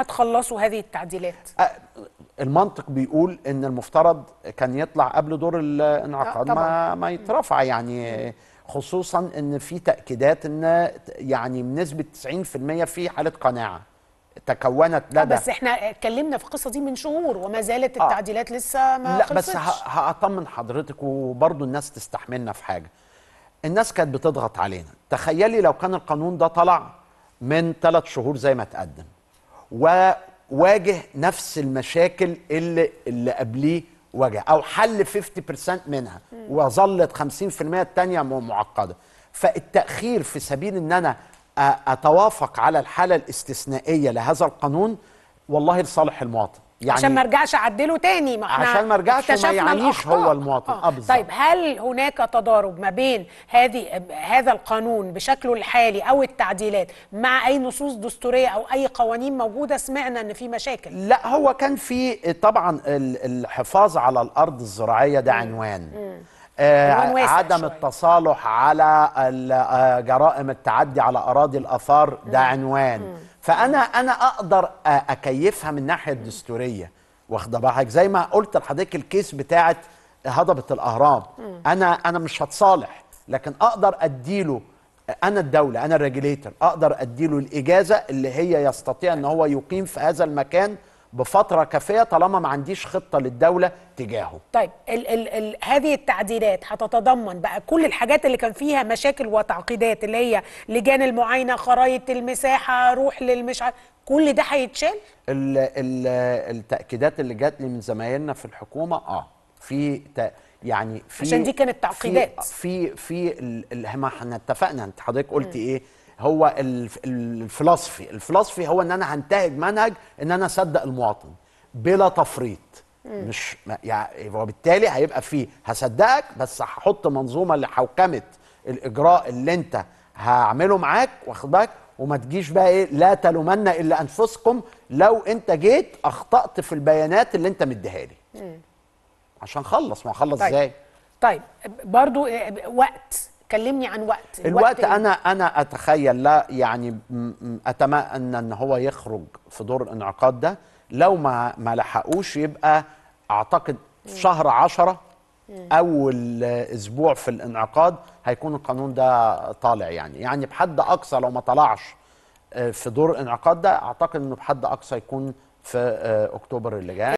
هتخلصوا هذه التعديلات المنطق بيقول ان المفترض كان يطلع قبل دور الانعقاد آه، ما ما يترفع يعني خصوصا ان في تاكيدات ان يعني بنسبه 90% في حاله قناعه تكونت لدى آه، بس احنا اتكلمنا في القصه دي من شهور وما زالت آه. التعديلات لسه ما لا خلصتش. بس هاطمن حضرتك وبرضه الناس تستحملنا في حاجه الناس كانت بتضغط علينا تخيلي لو كان القانون ده طلع من ثلاث شهور زي ما تقدم وواجه نفس المشاكل اللي اللي قبليه واجه او حل 50% منها وظلت 50% الثانيه معقده فالتاخير في سبيل ان انا اتوافق على الحاله الاستثنائيه لهذا القانون والله لصالح المواطن يعني عشان ما ارجعش اعدله تاني ما عشان ما ارجعش ما يعنيش هو المواطن آه. أبزر. آه. طيب هل هناك تضارب ما بين هذه هذا القانون بشكله الحالي او التعديلات مع اي نصوص دستوريه او اي قوانين موجوده سمعنا ان في مشاكل لا هو كان في طبعا الحفاظ على الارض الزراعيه ده عنوان مم. آه عدم شوي. التصالح على آه، جرائم التعدي على اراضي الاثار ده عنوان مم. فانا انا اقدر اكيفها من الناحيه الدستوريه واخده بالك زي ما قلت لحضرتك الكيس بتاعه هضبه الاهرام انا انا مش هتصالح لكن اقدر اديله انا الدوله انا الريجليتر اقدر اديله الاجازه اللي هي يستطيع ان هو يقيم في هذا المكان بفتره كافيه طالما ما عنديش خطه للدوله تجاهه. طيب ال ال ال هذه التعديلات هتتضمن بقى كل الحاجات اللي كان فيها مشاكل وتعقيدات اللي هي لجان المعاينه، خرايط المساحه، روح للمش كل ده هيتشال؟ ال ال التاكيدات اللي جات لي من زمايلنا في الحكومه اه في يعني في عشان دي كانت تعقيدات في في, في ما احنا اتفقنا انت حضرتك قلت ايه؟ هو الفلسفي الفلسفي هو ان انا هنتهج منهج ان انا اصدق المواطن بلا تفريط مش يعني وبالتالي هيبقى فيه هصدقك بس هحط منظومه لحوكمه الاجراء اللي انت هعمله معاك واخد بالك وما تجيش بقى ايه لا تلومن الا انفسكم لو انت جيت اخطات في البيانات اللي انت مديها لي عشان خلص ما خلص طيب. ازاي طيب. طيب برضو آه، وقت كلمني عن وقت الوقت إيه؟ انا انا اتخيل لا يعني اتمنى ان هو يخرج في دور الانعقاد ده لو ما ما لحقوش يبقى اعتقد في شهر 10 اول اسبوع في الانعقاد هيكون القانون ده طالع يعني يعني بحد اقصى لو ما طلعش آه، في دور الانعقاد ده اعتقد انه بحد اقصى يكون في آه، اكتوبر اللي جاي